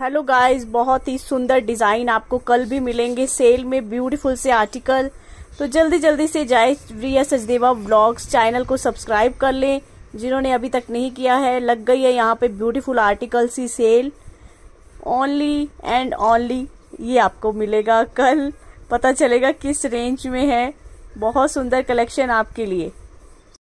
hello guys बहुत ही सुंदर design आपको कल भी मिलेंगे सेल में ब्यूटीफुल से आर्टिकल तो जल्दी जल्दी से जाए रिया सचदेवा ब्लॉग्स चैनल को सब्सक्राइब कर लें जिन्होंने अभी तक नहीं किया है लग गई है यहाँ पे ब्यूटीफुल आर्टिकल सी सेल ओनली एंड ओनली ये आपको मिलेगा कल पता चलेगा किस रेंज में है बहुत सुंदर कलेक्शन आपके लिए